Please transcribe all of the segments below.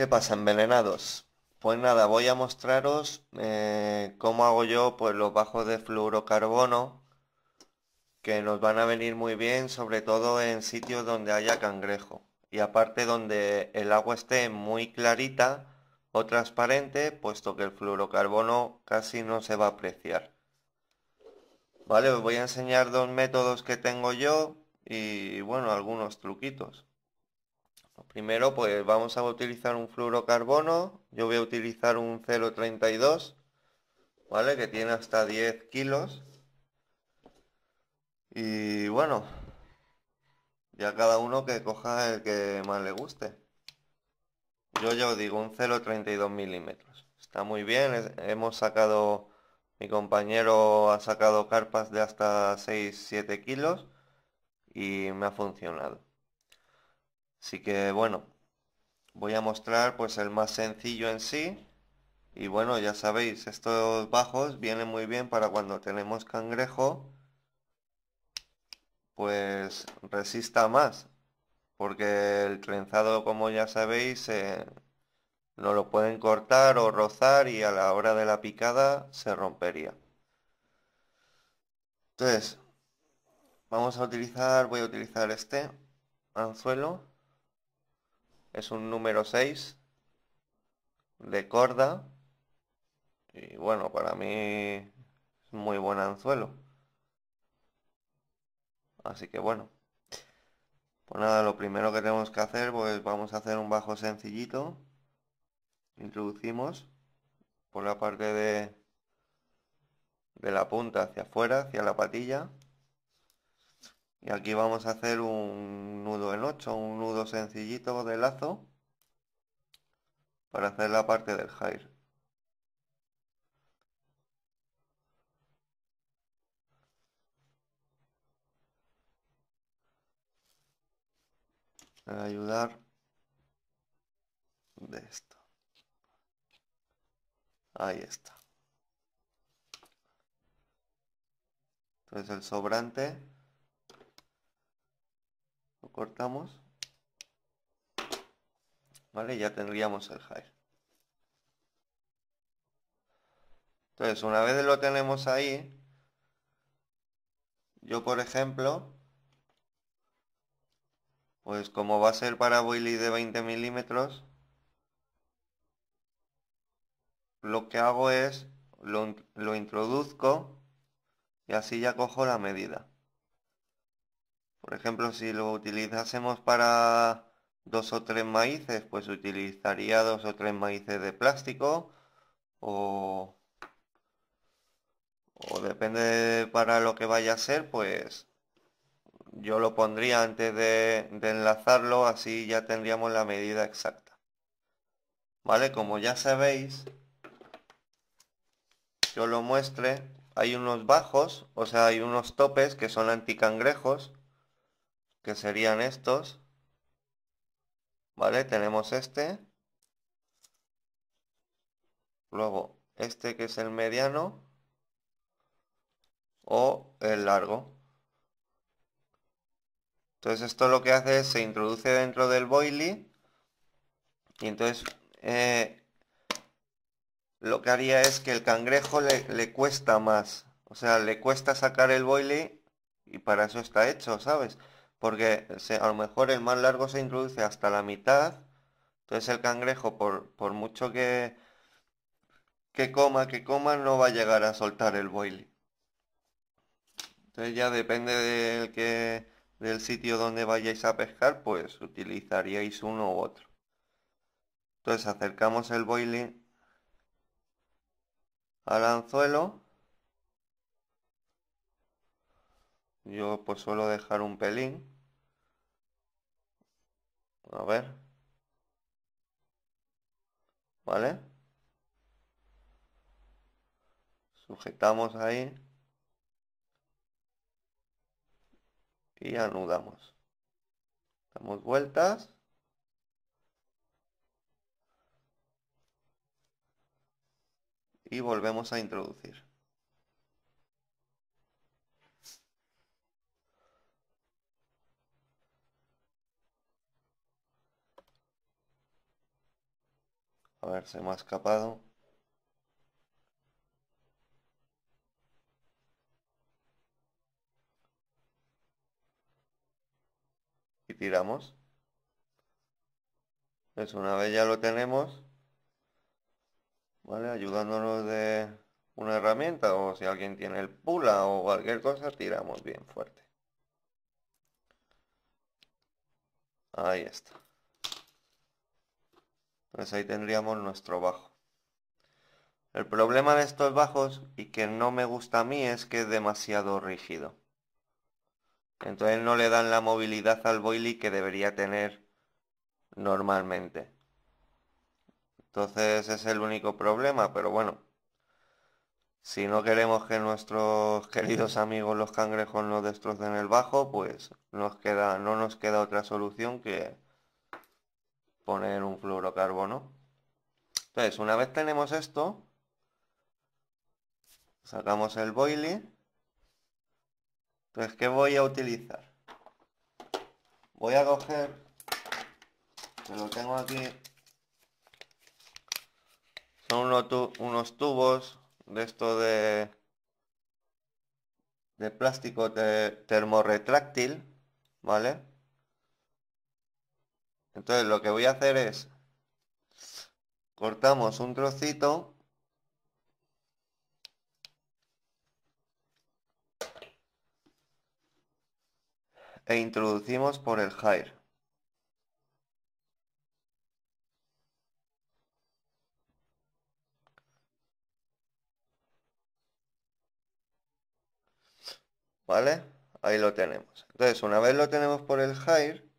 ¿Qué pasa, envenenados? Pues nada, voy a mostraros eh, cómo hago yo pues, los bajos de fluorocarbono que nos van a venir muy bien, sobre todo en sitios donde haya cangrejo. Y aparte donde el agua esté muy clarita o transparente, puesto que el fluorocarbono casi no se va a apreciar. Vale, os voy a enseñar dos métodos que tengo yo y bueno, algunos truquitos. Primero, pues vamos a utilizar un fluorocarbono. Yo voy a utilizar un 0,32, ¿vale? Que tiene hasta 10 kilos. Y bueno, ya cada uno que coja el que más le guste. Yo ya digo, un 0,32 milímetros. Está muy bien, hemos sacado, mi compañero ha sacado carpas de hasta 6-7 kilos y me ha funcionado. Así que bueno, voy a mostrar pues el más sencillo en sí. Y bueno, ya sabéis, estos bajos vienen muy bien para cuando tenemos cangrejo, pues resista más. Porque el trenzado, como ya sabéis, eh, no lo pueden cortar o rozar y a la hora de la picada se rompería. Entonces, vamos a utilizar, voy a utilizar este anzuelo es un número 6 de corda y bueno para mí es muy buen anzuelo así que bueno pues nada lo primero que tenemos que hacer pues vamos a hacer un bajo sencillito introducimos por la parte de de la punta hacia afuera hacia la patilla y aquí vamos a hacer un nudo en 8, un nudo sencillito de lazo para hacer la parte del para ayudar de esto. Ahí está. Entonces el sobrante cortamos. ¿Vale? Ya tendríamos el high. Entonces, una vez lo tenemos ahí, yo por ejemplo, pues como va a ser para boilie de 20 milímetros, lo que hago es, lo introduzco y así ya cojo la medida. Por ejemplo, si lo utilizásemos para dos o tres maíces, pues utilizaría dos o tres maíces de plástico o, depende para lo que vaya a ser, pues yo lo pondría antes de, enlazarlo, así ya tendríamos la medida exacta. ¿Vale? Como ya sabéis, yo lo muestre, hay unos bajos, o sea, hay unos topes que son anticangrejos, que serían estos. ¿Vale? Tenemos este. Luego este que es el mediano. O el largo. Entonces esto lo que hace es se introduce dentro del boily. Y entonces eh, lo que haría es que el cangrejo le, cuesta más. O sea, le cuesta sacar el boily y para eso está hecho, ¿sabes? porque a lo mejor el más largo se introduce hasta la mitad, entonces el cangrejo, por, mucho que, que coma, que coma, no va a llegar a soltar el Boiling. Entonces ya depende del, que, del sitio donde vayáis a pescar, pues utilizaríais uno u otro. Entonces acercamos el boiling al anzuelo Yo pues suelo dejar un pelín. A ver. ¿Vale? Sujetamos ahí. Y anudamos. Damos vueltas. Y volvemos a introducir. se me ha escapado. Y tiramos. es pues una vez ya lo tenemos, ¿vale? Ayudándonos de una herramienta o si alguien tiene el pula o cualquier cosa, tiramos bien fuerte. Ahí está. Pues ahí tendríamos nuestro bajo. El problema de estos bajos y que no me gusta a mí es que es demasiado rígido. Entonces no le dan la movilidad al boilie que debería tener normalmente. Entonces es el único problema, pero bueno. Si no queremos que nuestros queridos amigos los cangrejos nos destrocen el bajo, pues nos queda, no nos queda otra solución que poner un fluorocarbono. Entonces, una vez tenemos esto, sacamos el boiling. Entonces, ¿qué voy a utilizar? Voy a coger, que lo tengo aquí, son unos tubos de esto de, de plástico de termorretráctil, ¿vale? Entonces lo que voy a hacer es, cortamos un trocito. E introducimos por el hair. ¿Vale? Ahí lo tenemos. Entonces, una vez lo tenemos por el hire,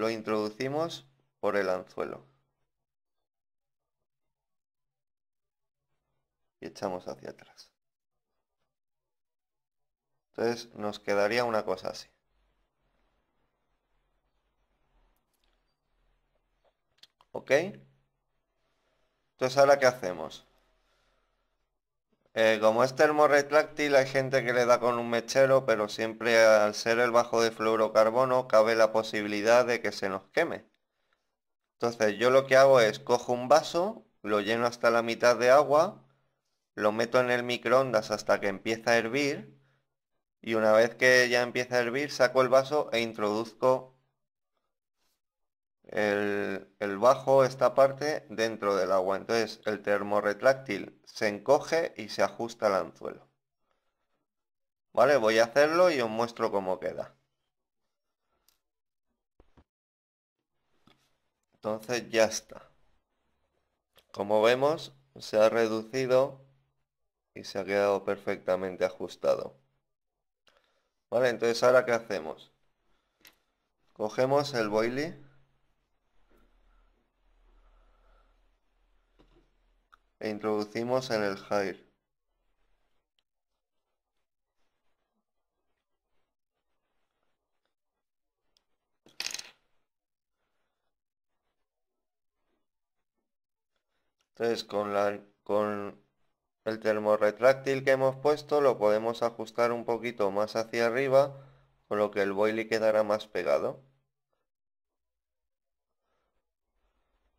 lo introducimos por el anzuelo. Y echamos hacia atrás. Entonces nos quedaría una cosa así. ¿Ok? Entonces ahora ¿qué hacemos? Eh, como es termorretráctil hay gente que le da con un mechero, pero siempre al ser el bajo de fluorocarbono cabe la posibilidad de que se nos queme. Entonces yo lo que hago es cojo un vaso, lo lleno hasta la mitad de agua, lo meto en el microondas hasta que empieza a hervir y una vez que ya empieza a hervir saco el vaso e introduzco el, bajo esta parte dentro del agua. Entonces el termorretráctil se encoge y se ajusta al anzuelo. Vale, voy a hacerlo y os muestro cómo queda. Entonces ya está. Como vemos, se ha reducido y se ha quedado perfectamente ajustado. Vale, entonces ahora qué hacemos? Cogemos el boilie e introducimos en el higher. Entonces con, la, con el termorretráctil que hemos puesto lo podemos ajustar un poquito más hacia arriba, con lo que el boilie quedará más pegado.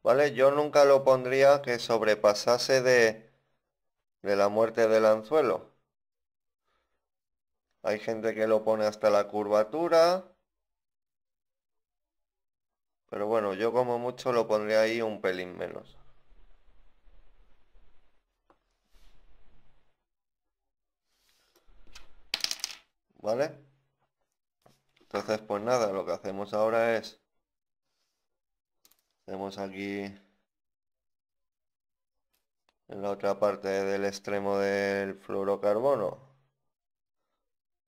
¿Vale? Yo nunca lo pondría que sobrepasase de, de la muerte del anzuelo. Hay gente que lo pone hasta la curvatura. Pero bueno, yo como mucho lo pondría ahí un pelín menos. ¿Vale? Entonces pues nada, lo que hacemos ahora es tenemos aquí en la otra parte del extremo del fluorocarbono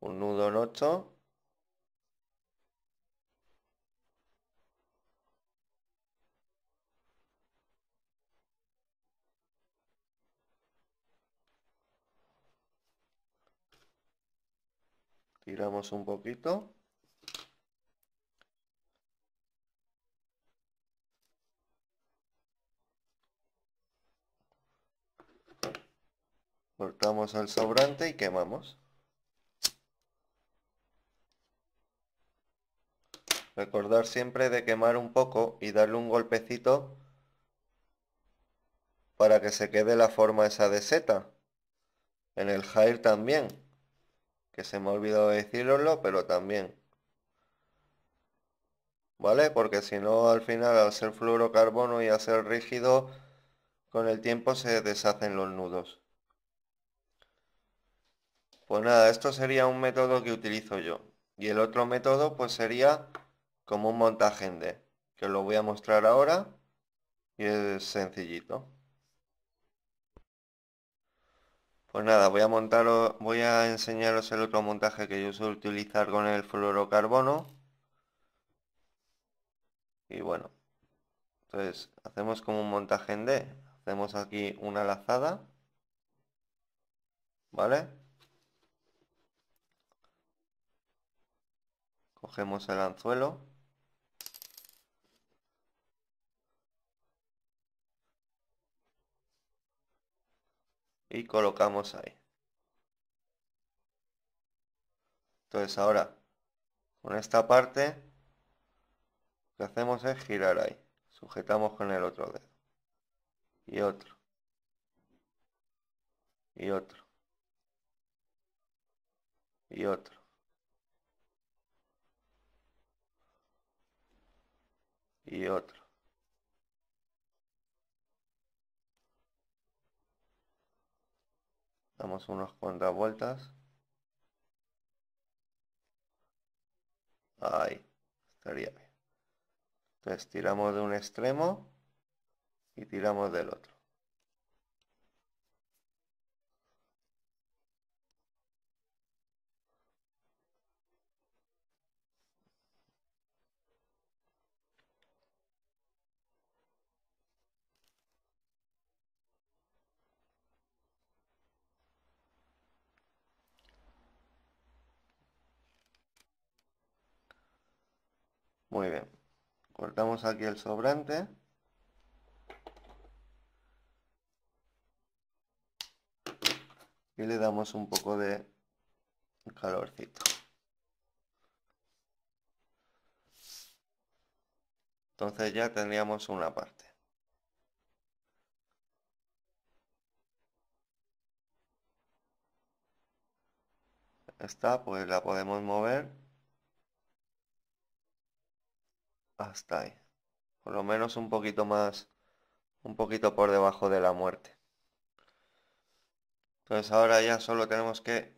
un nudo en 8 tiramos un poquito Cortamos el sobrante y quemamos. Recordar siempre de quemar un poco y darle un golpecito para que se quede la forma esa de Z En el hair también, que se me ha olvidado deciroslo, pero también. ¿Vale? Porque si no, al final, al ser fluorocarbono y al ser rígido, con el tiempo se deshacen los nudos. Pues nada, esto sería un método que utilizo yo. Y el otro método pues sería como un montaje en D, que os lo voy a mostrar ahora y es sencillito. Pues nada, voy a montaros, voy a enseñaros el otro montaje que yo suelo utilizar con el fluorocarbono. Y bueno, entonces hacemos como un montaje en D. Hacemos aquí una lazada. ¿Vale? Cogemos el anzuelo. Y colocamos ahí. Entonces ahora, con esta parte, lo que hacemos es girar ahí. Sujetamos con el otro dedo. Y otro. Y otro. Y otro. y otro. Damos unas cuantas vueltas. Ahí, estaría bien. Entonces tiramos de un extremo y tiramos del otro. aquí el sobrante. Y le damos un poco de calorcito. Entonces ya tendríamos una parte. Esta pues la podemos mover hasta ahí. Por lo menos un poquito más, un poquito por debajo de la muerte. Entonces ahora ya solo tenemos que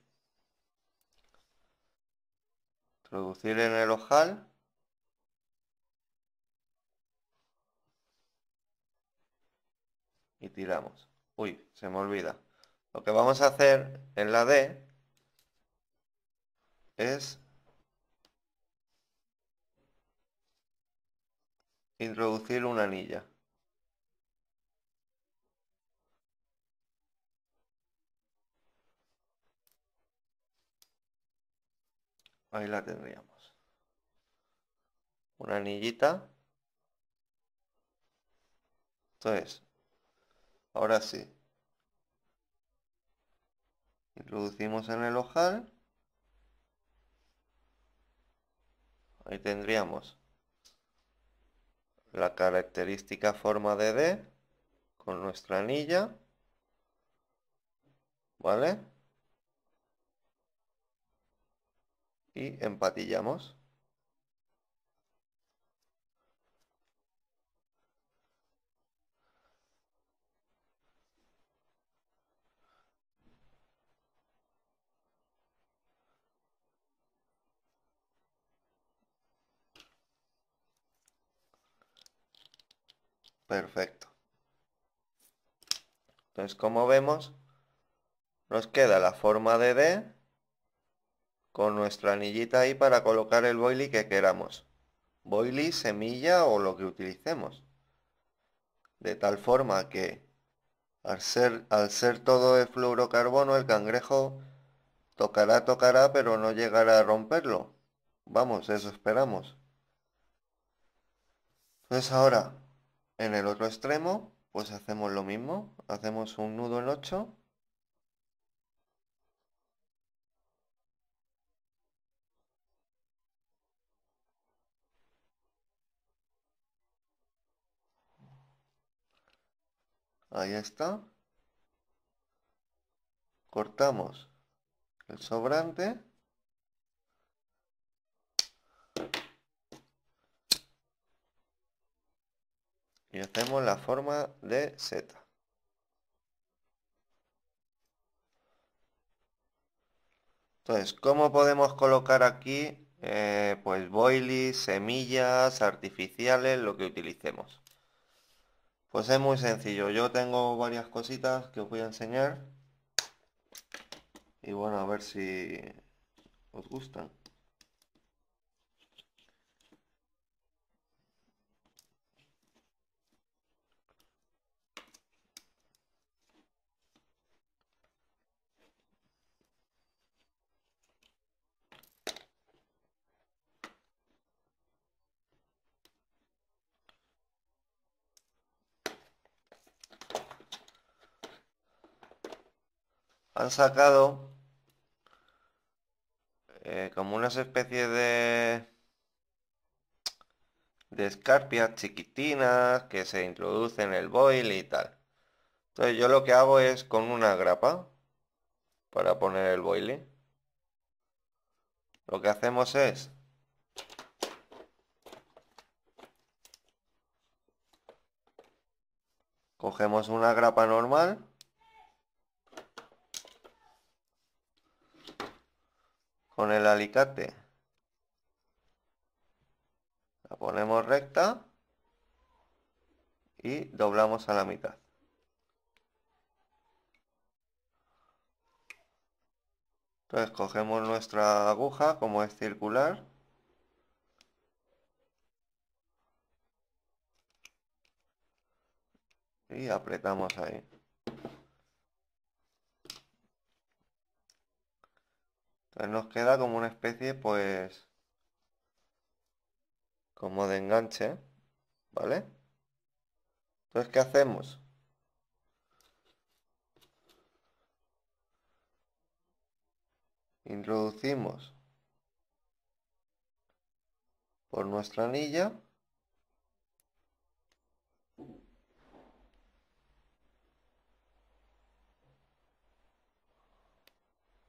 introducir en el ojal. Y tiramos. Uy, se me olvida. Lo que vamos a hacer en la D es Introducir una anilla. Ahí la tendríamos. Una anillita. Entonces, ahora sí. Introducimos en el ojal. Ahí tendríamos la característica forma de D con nuestra anilla. ¿Vale? Y empatillamos. Perfecto. Entonces, como vemos, nos queda la forma de D con nuestra anillita ahí para colocar el boilie que queramos. Boilie, semilla o lo que utilicemos. De tal forma que al ser, al ser todo de fluorocarbono, el cangrejo tocará, tocará, pero no llegará a romperlo. Vamos, eso esperamos. Entonces ahora en el otro extremo, pues hacemos lo mismo. Hacemos un nudo en ocho Ahí está. Cortamos el sobrante. y hacemos la forma de Z. Entonces, ¿cómo podemos colocar aquí? Eh, pues boilies, semillas, artificiales, lo que utilicemos. Pues es muy sencillo. Yo tengo varias cositas que os voy a enseñar. Y bueno, a ver si os gustan. han sacado eh, como unas especies de de escarpias chiquitinas que se introducen en el boil y tal. Entonces yo lo que hago es con una grapa para poner el boile. Lo que hacemos es cogemos una grapa normal con el alicate la ponemos recta y doblamos a la mitad entonces cogemos nuestra aguja como es circular y apretamos ahí nos queda como una especie, pues, como de enganche, ¿vale? Entonces, ¿qué hacemos? Introducimos por nuestra anilla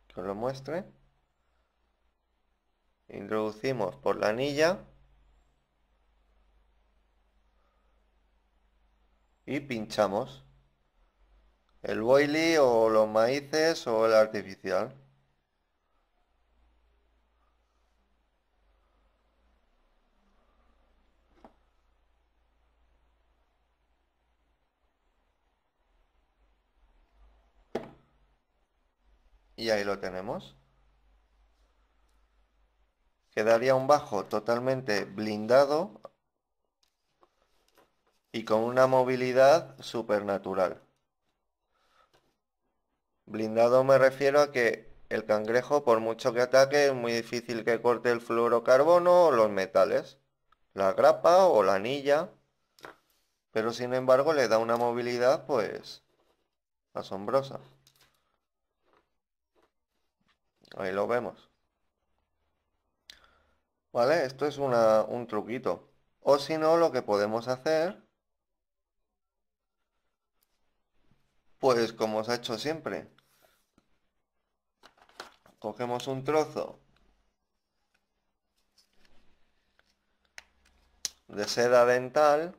que lo muestre introducimos por la anilla y pinchamos el boilie o los maíces o el artificial y ahí lo tenemos Quedaría un bajo totalmente blindado y con una movilidad supernatural. Blindado me refiero a que el cangrejo, por mucho que ataque, es muy difícil que corte el fluorocarbono o los metales, la grapa o la anilla, pero sin embargo le da una movilidad pues asombrosa. Ahí lo vemos. ¿Vale? Esto es un truquito. O si no, lo que podemos hacer, pues como os ha hecho siempre, cogemos un trozo de seda dental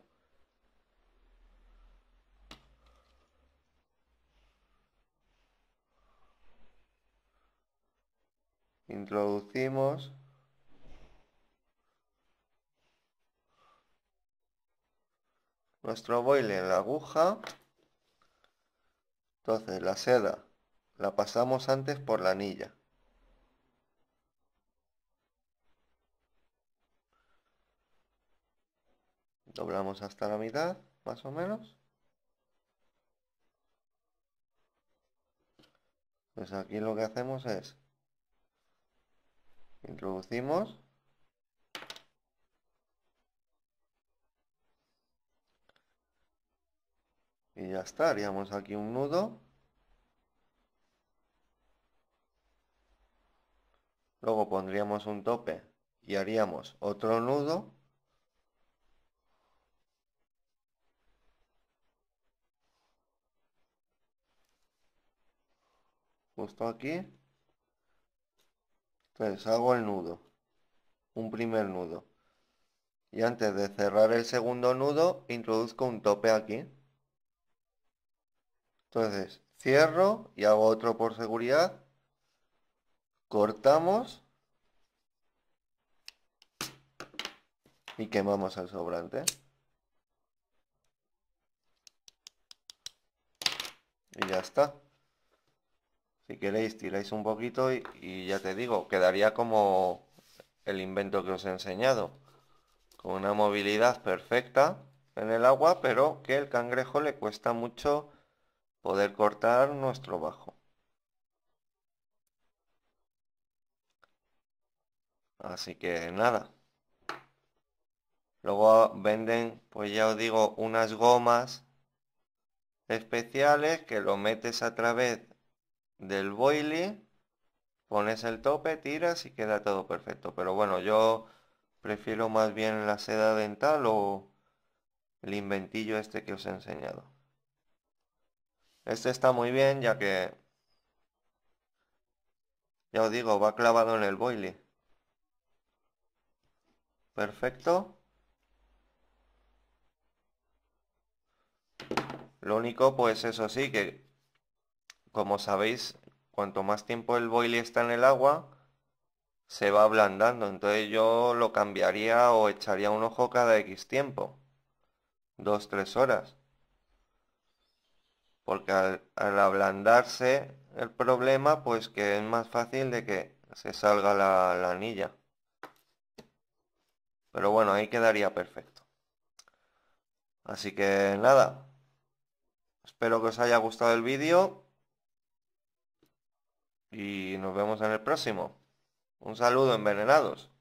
introducimos nuestro boile la aguja. Entonces la seda la pasamos antes por la anilla. Doblamos hasta la mitad, más o menos. Pues aquí lo que hacemos es introducimos y ya está haríamos aquí un nudo luego pondríamos un tope y haríamos otro nudo justo aquí entonces hago el nudo un primer nudo y antes de cerrar el segundo nudo introduzco un tope aquí entonces, cierro y hago otro por seguridad. Cortamos. Y quemamos el sobrante. Y ya está. Si queréis tiráis un poquito y, y ya te digo, quedaría como el invento que os he enseñado. Con una movilidad perfecta en el agua, pero que el cangrejo le cuesta mucho poder cortar nuestro bajo. Así que nada. Luego venden, pues ya os digo, unas gomas especiales que lo metes a través del boiler, pones el tope, tiras y queda todo perfecto. Pero bueno, yo prefiero más bien la seda dental o el inventillo este que os he enseñado. Este está muy bien ya que... Ya os digo, va clavado en el boile. Perfecto. Lo único, pues eso sí, que como sabéis, cuanto más tiempo el boile está en el agua, se va ablandando. Entonces yo lo cambiaría o echaría un ojo cada X tiempo. Dos, tres horas porque al, ablandarse el problema pues que es más fácil de que se salga la anilla pero bueno ahí quedaría perfecto así que nada espero que os haya gustado el vídeo y nos vemos en el próximo un saludo envenenados